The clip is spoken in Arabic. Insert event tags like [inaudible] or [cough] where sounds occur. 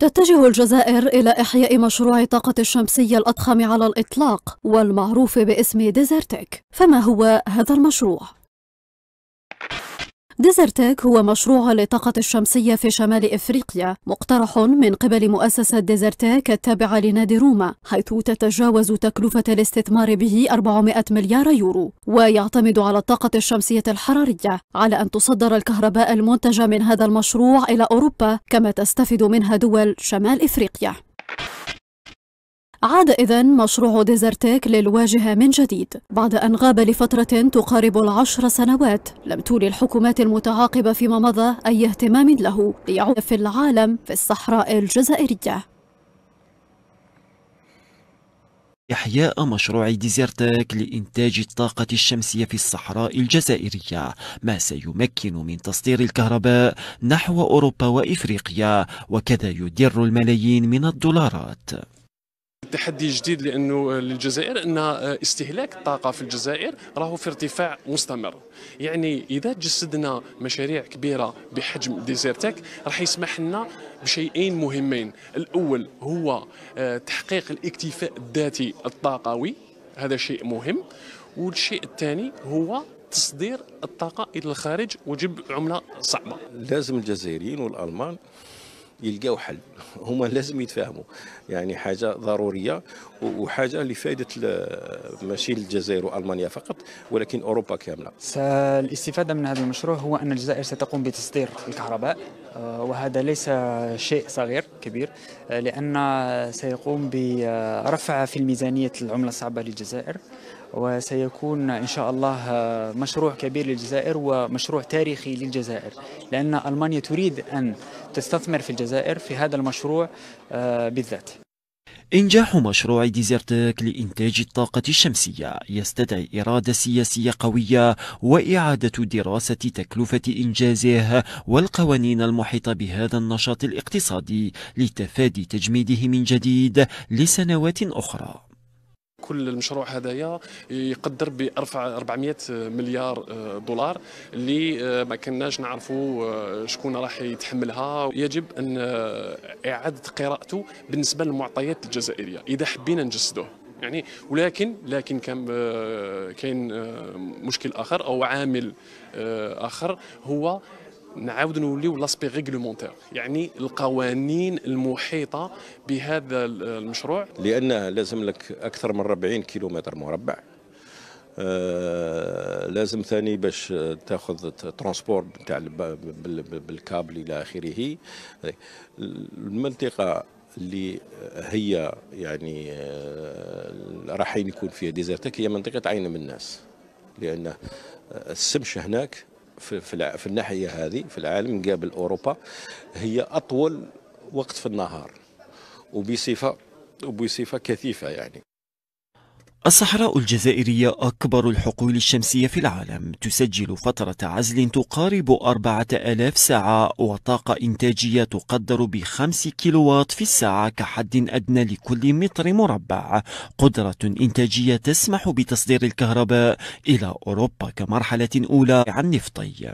تتجه الجزائر إلى إحياء مشروع الطاقة الشمسية الأضخم على الإطلاق والمعروف باسم ديزرتك فما هو هذا المشروع؟ ديزرتك هو مشروع للطاقة الشمسية في شمال إفريقيا مقترح من قبل مؤسسة ديزرتك التابعة لنادي روما حيث تتجاوز تكلفة الاستثمار به 400 مليار يورو ويعتمد على الطاقة الشمسية الحرارية على أن تصدر الكهرباء المنتجة من هذا المشروع إلى أوروبا كما تستفيد منها دول شمال إفريقيا عاد إذا مشروع ديزرتيك للواجهة من جديد بعد أن غاب لفترة تقارب العشر سنوات لم تولي الحكومات المتعاقبة فيما مضى أي اهتمام له ليعود في العالم في الصحراء الجزائرية إحياء مشروع ديزرتاك لإنتاج الطاقة الشمسية في الصحراء الجزائرية ما سيمكن من تصدير الكهرباء نحو أوروبا وإفريقيا وكذا يدر الملايين من الدولارات التحدي الجديد لانه آه، للجزائر ان آه، استهلاك الطاقه في الجزائر راهو في ارتفاع مستمر يعني اذا جسدنا مشاريع كبيره بحجم ديزيرتك راح يسمح لنا بشيئين مهمين الاول هو آه، تحقيق الاكتفاء الذاتي الطاقوي هذا شيء مهم والشيء الثاني هو تصدير الطاقه الى الخارج وجب عمله صعبه لازم الجزائريين والالمان يلقاو حل [laughs] هما لازم يتفاهموا يعني حاجه ضروريه وحاجه لفائده ماشي الجزائر والمانيا فقط ولكن اوروبا كامله الاستفاده من هذا المشروع هو ان الجزائر ستقوم بتصدير الكهرباء آه، وهذا ليس شيء صغير كبير آه، لأن سيقوم برفع في الميزانية العملة الصعبة للجزائر وسيكون إن شاء الله آه، مشروع كبير للجزائر ومشروع تاريخي للجزائر لأن ألمانيا تريد أن تستثمر في الجزائر في هذا المشروع بالذات إنجاح مشروع ديزرتك لإنتاج الطاقة الشمسية يستدعي إرادة سياسية قوية وإعادة دراسة تكلفة إنجازه والقوانين المحيطة بهذا النشاط الاقتصادي لتفادي تجميده من جديد لسنوات أخرى كل المشروع هذايا يقدر ب 400 مليار آه، دولار اللي آه، ما كناش نعرفوا آه، شكون راح يتحملها يجب ان اعاده قراءته بالنسبه للمعطيات الجزائريه اذا حبينا نجسدوه يعني ولكن لكن كان كاين مشكل اخر او عامل اخر هو نعاود نوليو لاسبي ريغلومونتير يعني القوانين المحيطه بهذا المشروع لانه لازم لك اكثر من 40 كيلومتر مربع آه لازم ثاني باش تاخذ ترونسبور نتاع بالكابل الى اخره المنطقه اللي هي يعني آه، راح يكون فيها ديزرتك هي منطقه عين من الناس لان السمش هناك في, في, في الناحية هذه في العالم قبل أوروبا هي أطول وقت في النهار وبصفة وبصفة كثيفة يعني الصحراء الجزائرية أكبر الحقول الشمسية في العالم تسجل فترة عزل تقارب أربعة ألاف ساعة وطاقة إنتاجية تقدر بخمس كيلوات في الساعة كحد أدنى لكل متر مربع قدرة إنتاجية تسمح بتصدير الكهرباء إلى أوروبا كمرحلة أولى عن نفطي